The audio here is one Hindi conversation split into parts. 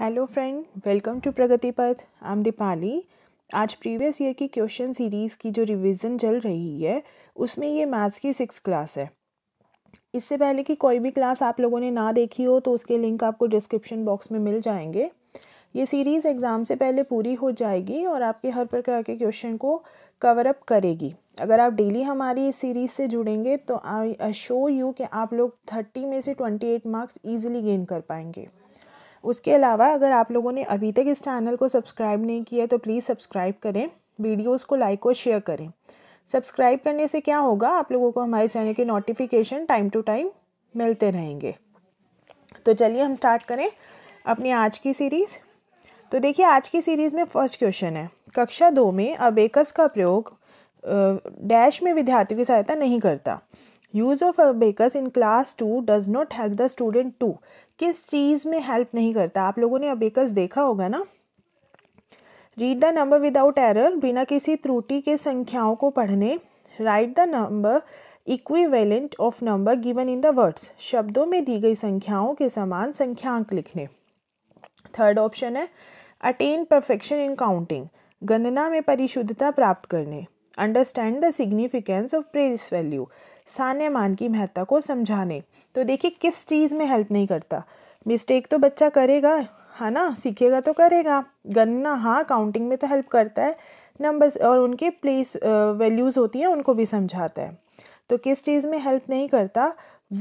Hello friend welcome to Pragati Path I'm Deepali आज प्रीवियस ईयर की क्वेश्चन सीरीज़ की जो रिवीजन चल रही है उसमें ये मैथ्स की सिक्स क्लास है इससे पहले कि कोई भी क्लास आप लोगों ने ना देखी हो तो उसके लिंक आपको डिस्क्रिप्शन बॉक्स में मिल जाएंगे ये सीरीज़ एग्ज़ाम से पहले पूरी हो जाएगी और आपके हर प्रकार के क्वेश्चन को कवर अप करेगी अगर आप डेली हमारी इस सीरीज़ से जुड़ेंगे तो आई शो यू कि आप लोग थर्टी में से twenty eight marks easily gain कर पाएंगे उसके अलावा अगर आप लोगों ने अभी तक इस चैनल को सब्सक्राइब नहीं किया है तो प्लीज़ सब्सक्राइब करें वीडियोस को लाइक और शेयर करें सब्सक्राइब करने से क्या होगा आप लोगों को हमारे चैनल के नोटिफिकेशन टाइम टू टाइम मिलते रहेंगे तो चलिए हम स्टार्ट करें अपनी आज की सीरीज़ तो देखिए आज की सीरीज़ में फर्स्ट क्वेश्चन है कक्षा दो में अबेकस का प्रयोग डैश में विद्यार्थियों की सहायता नहीं करता use of abacus in class two does not help the student to किस चीज़ में हेल्प नहीं करता आप लोगों ने अबेकस देखा होगा ना read the number without error बिना किसी त्रुटि के संख्याओं को पढ़ने write the number equivalent of number given in the words शब्दों में दी गई संख्याओं के समान संख्यांक लिखने थर्ड ऑप्शन है अटेन परफेक्शन इन काउंटिंग गणना में परिशुद्धता प्राप्त करने understand the significance of place value स्थानीय मान की महत्ता को समझाने तो देखिए किस चीज़ में हेल्प नहीं करता मिस्टेक तो बच्चा करेगा है ना सीखेगा तो करेगा गन्ना हाँ काउंटिंग में तो हेल्प करता है नंबर्स और उनके प्लेस वैल्यूज़ होती हैं उनको भी समझाता है तो किस चीज़ में हेल्प नहीं करता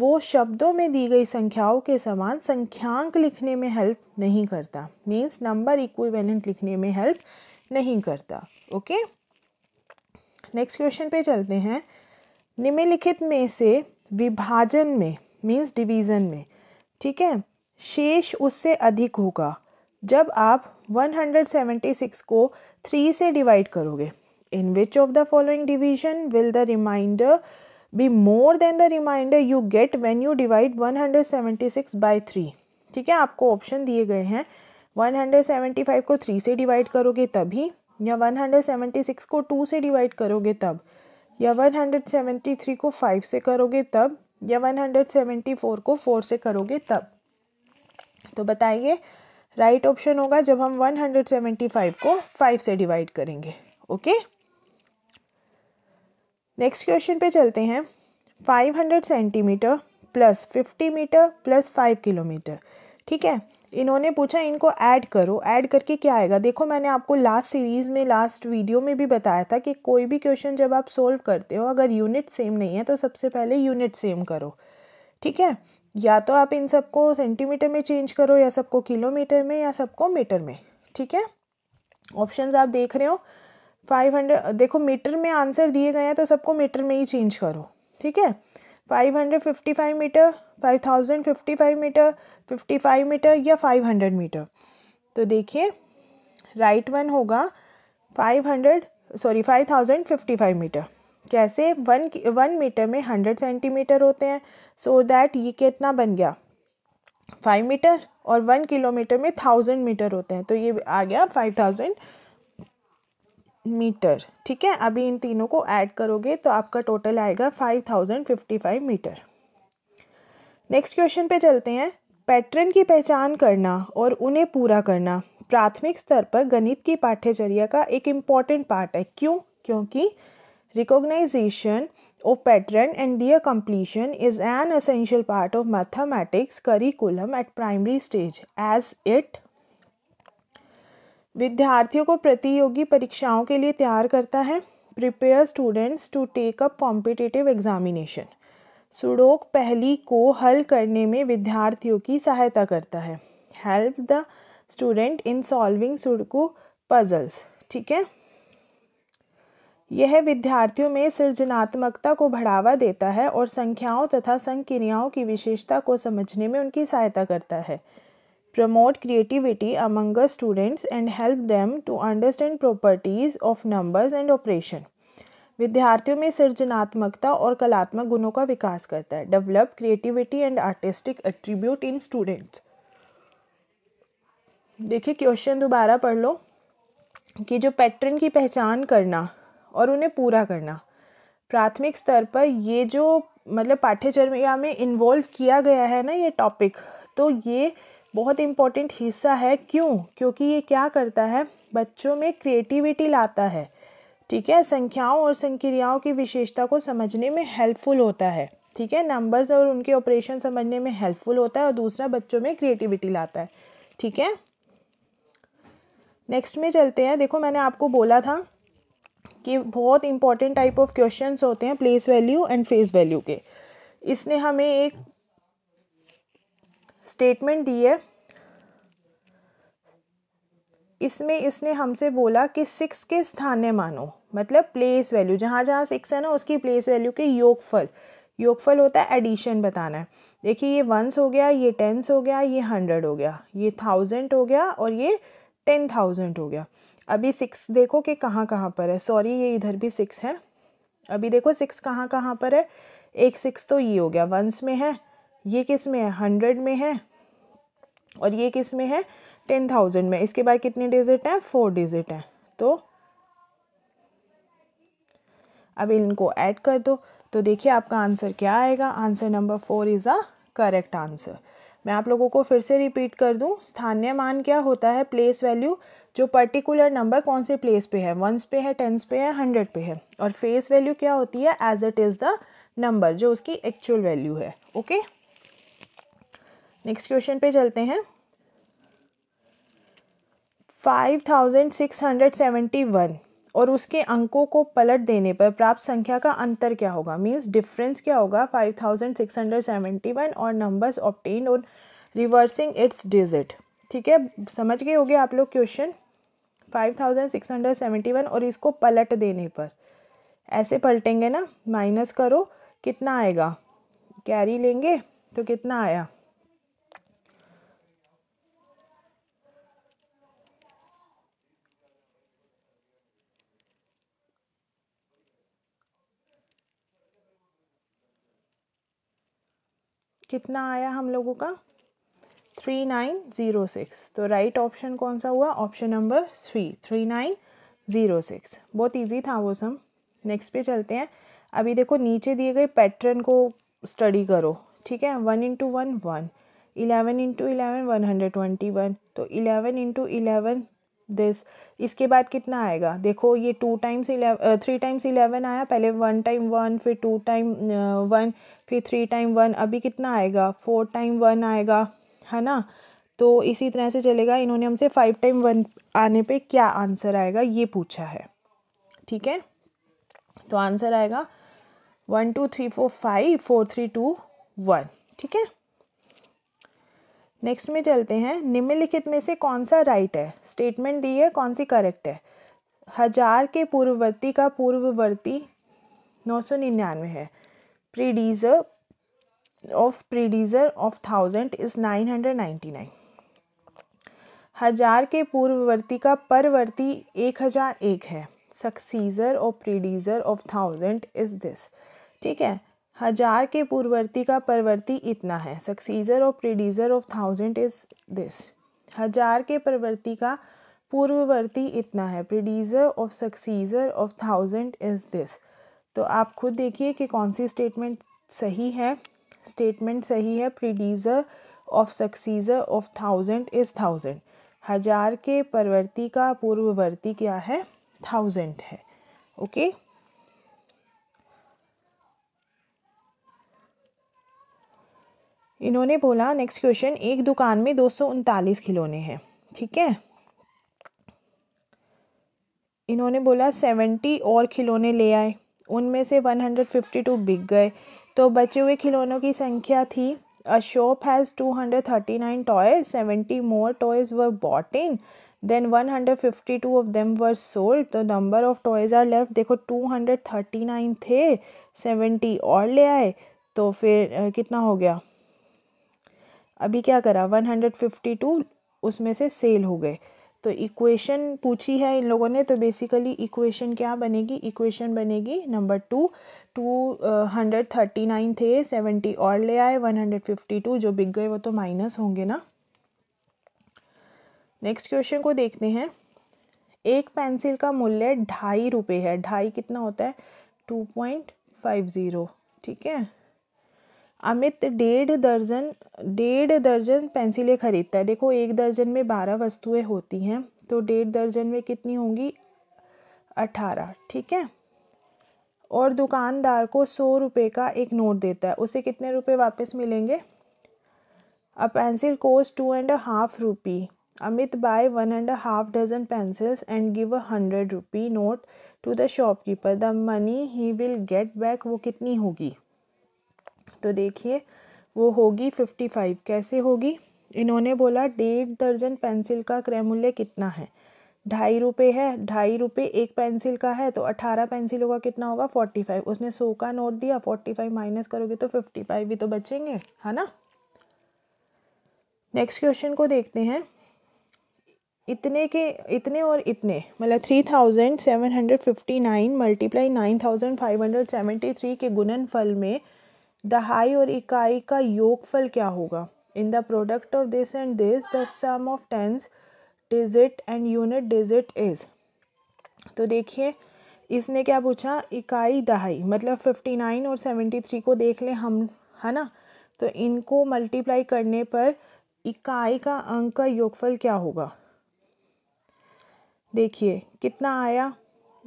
वो शब्दों में दी गई संख्याओं के समान संख्यांक लिखने में हेल्प नहीं करता मीन्स नंबर इक्विवेलेंट लिखने में हेल्प नहीं करता ओके okay? नेक्स्ट क्वेश्चन पे चलते हैं निम्नलिखित में से विभाजन में मीन्स डिवीज़न में ठीक है शेष उससे अधिक होगा जब आप 176 को 3 से डिवाइड करोगे in which of the following division will the remainder be more than the remainder you get when you divide 176 by 3 ठीक है आपको ऑप्शन दिए गए हैं 175 को 3 से डिवाइड करोगे तभी या 176 को 2 से डिवाइड करोगे तब या 173 को 5 से करोगे तब या 174 को 4 से करोगे तब तो बताइए राइट ऑप्शन होगा जब हम 175 को 5 से डिवाइड करेंगे ओके नेक्स्ट क्वेश्चन पे चलते हैं 500 centimetre plus 50 metre plus 5 kilometre ठीक है इन्होंने पूछा इनको ऐड करो ऐड करके क्या आएगा देखो मैंने आपको लास्ट सीरीज़ में लास्ट वीडियो में भी बताया था कि कोई भी क्वेश्चन जब आप सोल्व करते हो अगर यूनिट सेम नहीं है तो सबसे पहले यूनिट सेम करो ठीक है या तो आप इन सबको सेंटीमीटर में चेंज करो या सबको किलोमीटर में या सबको मीटर में ठीक है ऑप्शंस आप देख रहे हो फाइव हंड्रेड देखो मीटर में आंसर दिए गए हैं तो सबको मीटर में ही चेंज करो ठीक है five hundred fifty five metre five thousand fifty five metre fifty five metre या फाइव हंड्रेड मीटर तो देखिए राइट वन होगा five hundred sorry five thousand fifty five metre कैसे वन वन मीटर में हंड्रेड सेंटीमीटर होते हैं सो so दैट ये कितना बन गया फाइव मीटर और वन किलोमीटर में थाउजेंड मीटर होते हैं तो ये आ गया फाइव थाउजेंड मीटर ठीक है अभी इन तीनों को ऐड करोगे तो आपका टोटल आएगा five thousand fifty five metre next question पे चलते हैं पैटर्न की पहचान करना और उन्हें पूरा करना प्राथमिक स्तर पर गणित की पाठ्यचर्या का एक इम्पॉर्टेंट पार्ट है क्यों क्योंकि recognisation of pattern and their completion is an essential part of mathematics curriculum at primary stage as it विद्यार्थियों को प्रतियोगी परीक्षाओं के लिए तैयार करता है prepare students to take up competitive examination sudoku पहली को हल करने में विद्यार्थियों की सहायता करता है help the student in solving sudoku puzzles ठीक है यह विद्यार्थियों में सृजनात्मकता को बढ़ावा देता है और संख्याओं तथा संक्रियाओं की विशेषता को समझने में उनकी सहायता करता है promote creativity among students and help them to understand properties of numbers and operation विद्यार्थियों में सृजनात्मकता और कलात्मक गुणों का विकास करता है develop creativity and artistic attribute in students देखिए क्वेश्चन दोबारा पढ़ लो कि जो पैटर्न की पहचान करना और उन्हें पूरा करना प्राथमिक स्तर पर ये जो मतलब पाठ्यचर्या में इन्वॉल्व किया गया है ना ये टॉपिक तो ये बहुत इम्पॉर्टेंट हिस्सा है क्यों क्योंकि ये क्या करता है बच्चों में क्रिएटिविटी लाता है ठीक है संख्याओं और संक्रियाओं की विशेषता को समझने में हेल्पफुल होता है ठीक है नंबर्स और उनके ऑपरेशन समझने में हेल्पफुल होता है और दूसरा बच्चों में क्रिएटिविटी लाता है ठीक है नेक्स्ट में चलते हैं देखो मैंने आपको बोला था कि बहुत इंपॉर्टेंट टाइप ऑफ क्वेश्चन होते हैं place value and face value के इसने हमें एक स्टेटमेंट दी है इसमें इसने हमसे बोला कि सिक्स के स्थाने मानो मतलब प्लेस वैल्यू जहाँ जहाँ सिक्स है ना उसकी प्लेस वैल्यू के योगफल योगफल होता है एडिशन बताना है देखिए ये वंस हो गया ये टेंस हो गया ये हंड्रेड हो गया ये थाउजेंड हो गया और ये टेन थाउजेंड हो गया अभी सिक्स देखो कि कहाँ कहाँ पर है सॉरी ये इधर भी सिक्स है अभी देखो सिक्स कहाँ कहाँ पर है एक सिक्स तो ये हो गया वंस में है ये किस में है हंड्रेड में है और ये किस में है टेन थाउजेंड में इसके बाद कितने डिजिट हैं फोर डिजिट हैं तो अब इनको ऐड कर दो तो देखिए आपका आंसर क्या आएगा answer number four is the correct answer मैं आप लोगों को फिर से रिपीट कर दूं स्थानीय मान क्या होता है प्लेस वैल्यू जो पर्टिकुलर नंबर कौन से प्लेस पे है वंस पे है टेंस पे है हंड्रेड पे है और फेस वैल्यू क्या होती है as it is the number जो उसकी एक्चुअल वैल्यू है ओके नेक्स्ट क्वेश्चन पे चलते हैं five thousand six hundred seventy one और उसके अंकों को पलट देने पर प्राप्त संख्या का अंतर क्या होगा मीन्स डिफरेंस क्या होगा five thousand six hundred seventy one और नंबर्स ऑप्टेन और रिवर्सिंग इट्स डिजिट ठीक है समझ गए होगे आप लोग question five thousand six hundred seventy one और इसको पलट देने पर ऐसे पलटेंगे ना माइनस करो कितना आएगा कैरी लेंगे तो कितना आया कितना आया हम लोगों का थ्री नाइन ज़ीरो सिक्स तो राइट ऑप्शन कौन सा हुआ option number three three nine zero six बहुत ईजी था वो सम नेक्स्ट पे चलते हैं अभी देखो नीचे दिए गए पैटर्न को स्टडी करो ठीक है one into one one eleven into eleven one hundred twenty one तो इलेवन इंटू इलेवन दिस इसके बाद कितना आएगा देखो ये two times eleven three times eleven आया पहले वन टाइम वन फिर टू टाइम वन फिर थ्री टाइम वन अभी कितना आएगा फोर टाइम वन आएगा है ना तो इसी तरह से चलेगा इन्होंने हमसे फाइव टाइम वन आने पे क्या आंसर आएगा ये पूछा है ठीक है तो आंसर आएगा one two three four five four three two one ठीक है नेक्स्ट में चलते हैं निम्नलिखित में से कौन सा राइट है स्टेटमेंट दी है कौन सी करेक्ट है हजार के पूर्ववर्ती का पूर्ववर्ती नौ सौ निन्यानवे है predecessor of predecessor of thousand is nine hundred ninety nine हजार के पूर्ववर्ती का परवर्ती एक हजार एक है successor of predecessor of thousand is this ठीक है हजार के पूर्ववर्ती का परवर्ती इतना है सक्सीजर और predecessor of thousand is this हजार के परवर्ती का पूर्ववर्ती इतना है predecessor of successor of thousand is this तो आप खुद देखिए कि कौन सी स्टेटमेंट सही है स्टेटमेंट सही है predecessor of successor of thousand is thousand हजार के परवर्ती का पूर्ववर्ती क्या है थाउजेंड है ओके okay? इन्होंने बोला नेक्स्ट क्वेश्चन एक दुकान में दो खिलौने हैं ठीक है इन्होंने बोला सेवेंटी और खिलौने ले आए उनमें से वन हंड्रेड फिफ्टी टू बिक गए तो बचे हुए खिलौनों की संख्या थी a shop has two hundred thirty nine toys seventy more toys were bought in then one hundred fifty two of them were sold तो number of toys are left देखो टू हंड्रेड थर्टी नाइन थे सेवेंटी और ले आए तो फिर कितना हो गया अभी क्या करा 152 उसमें से सेल हो गए तो इक्वेशन पूछी है इन लोगों ने तो बेसिकली इक्वेशन क्या बनेगी इक्वेशन बनेगी number two two hundred thirty nine थे सेवेंटी और ले आए वन हंड्रेड फिफ्टी टू जो बिक गए वो तो माइनस होंगे ना नेक्स्ट क्वेश्चन को देखते हैं एक पेंसिल का मूल्य ढाई रुपये है ढाई कितना होता है टू पॉइंट फाइव ज़ीरो ठीक है अमित डेढ़ दर्जन डेढ़ दर्जन पेंसिलें खरीदता है देखो एक दर्जन में बारह वस्तुएं होती हैं तो डेढ़ दर्जन में कितनी होंगी अठारह ठीक है और दुकानदार को सौ रुपये का एक नोट देता है उसे कितने रुपए वापस मिलेंगे a pencil cost two and half rupee Amit buy one and half dozen pencils and give a hundred rupee note to the shopkeeper the money he will get back वो कितनी होगी तो देखिए वो होगी फिफ्टी फाइव कैसे होगी इन्होंने बोला डेढ़ दर्जन पेंसिल का क्रय मूल्य कितना है ढाई रुपये है ढाई रुपये एक पेंसिल का है तो अठारह पेंसिलों का कितना होगा फोर्टी फाइव उसने सौ का नोट दिया फोर्टी फाइव माइनस करोगे तो फिफ्टी फाइव भी तो बचेंगे है ना नेक्स्ट क्वेश्चन को देखते हैं इतने के इतने और इतने मतलब three thousand seven hundred fifty nine multiply nine thousand five hundred seventy three के गुणनफल में दहाई और इकाई का योगफल क्या होगा in the product of this and this the sum of tens digit and unit digit is तो देखिए इसने क्या पूछा इकाई दहाई मतलब फिफ्टी नाइन और सेवेंटी थ्री को देख लें हम है ना तो इनको मल्टीप्लाई करने पर इकाई का अंक का योगफल क्या होगा देखिए कितना आया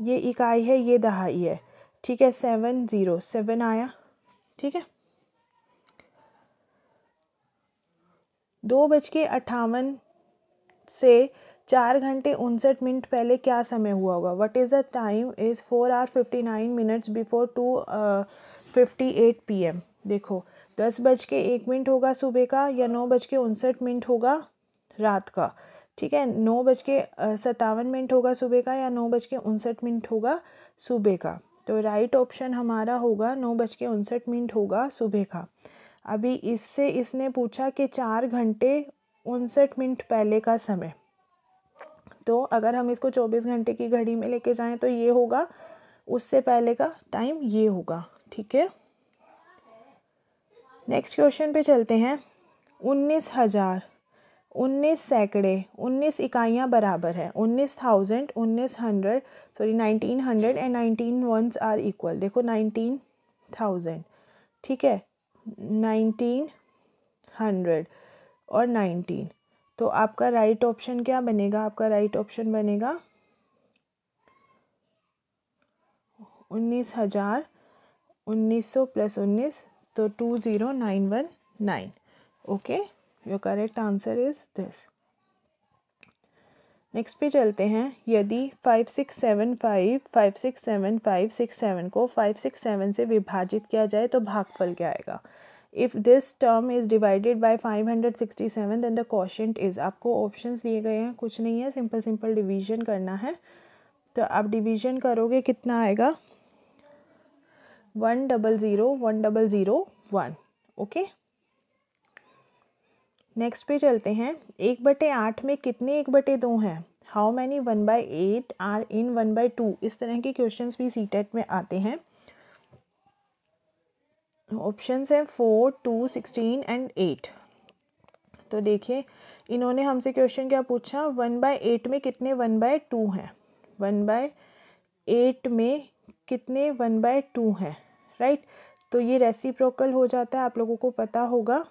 ये इकाई है ये दहाई है ठीक है सेवन ज़ीरो सेवन आया ठीक है दो बज के अट्ठावन से चार घंटे उनसठ मिनट पहले क्या समय हुआ होगा what is the time is four are fifty nine minutes before two fifty eight P M देखो दस बज के एक मिनट होगा सुबह का या नौ बज के उनसठ मिनट होगा रात का ठीक है नौ बज के uh, सत्तावन मिनट होगा सुबह का या नौ बज के उनसठ मिनट होगा सुबह का तो राइट ऑप्शन हमारा होगा नौ बज के उनसठ मिनट होगा सुबह का अभी इससे इसने पूछा कि चार घंटे उनसठ मिनट पहले का समय तो अगर हम इसको चौबीस घंटे की घड़ी में लेके जाएं तो ये होगा उससे पहले का टाइम ये होगा ठीक है नेक्स्ट क्वेश्चन पे चलते हैं उन्नीस हज़ार उन्नीस सैकड़े उन्नीस इकाइयाँ बराबर है उन्नीस थाउजेंड उन्नीस hundred sorry nineteen hundred and nineteen ones are equal देखो नाइनटीन थाउजेंड ठीक है नाइनटीन हंड्रेड और नाइनटीन तो आपका राइट ऑप्शन क्या बनेगा आपका राइट ऑप्शन बनेगा उन्नीस हज़ार उन्नीस सौ प्लस उन्नीस तो two zero nine one nine okay your correct answer is this next पे चलते हैं यदि five six seven five five six seven five six seven को फाइव सिक्स सेवन से विभाजित किया जाए तो भागफल क्या आएगा if this term is divided by five hundred sixty seven then the question is आपको ऑप्शन दिए गए हैं कुछ नहीं है सिंपल सिंपल डिवीजन करना है तो आप डिवीजन करोगे कितना आएगा one double zero one double zero one okay next पे चलते हैं एक बटे आठ में कितने एक बटे दो हैं how many one by eight are in one by two इस तरह के क्वेश्चंस भी सी टेट e में आते हैं ऑप्शंस हैं four two sixteen and eight तो देखिए इन्होंने हमसे क्वेश्चन क्या पूछा वन बाय एट में कितने वन बाय टू हैं वन बाय एट में कितने वन बाय टू हैं राइट तो ये रेसिप्रोकल हो जाता है आप लोगों को पता होगा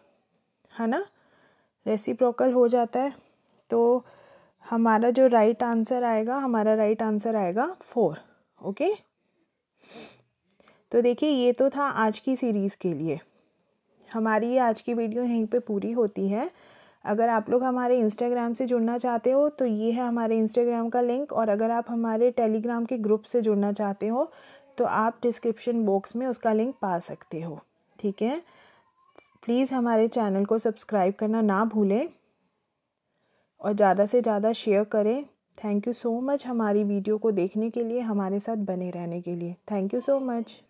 है ना रेसिप्रोकल हो जाता है तो हमारा जो राइट आंसर आएगा हमारा राइट आंसर आएगा फोर ओके तो देखिए ये तो था आज की सीरीज़ के लिए हमारी ये आज की वीडियो यहीं पे पूरी होती है अगर आप लोग हमारे इंस्टाग्राम से जुड़ना चाहते हो तो ये है हमारे इंस्टाग्राम का लिंक और अगर आप हमारे टेलीग्राम के ग्रुप से जुड़ना चाहते हो तो आप डिस्क्रिप्शन बॉक्स में उसका लिंक पा सकते हो ठीक है प्लीज़ हमारे चैनल को सब्सक्राइब करना ना भूलें और ज़्यादा से ज़्यादा शेयर करें थैंक यू सो मच हमारी वीडियो को देखने के लिए हमारे साथ बने रहने के लिए थैंक यू सो मच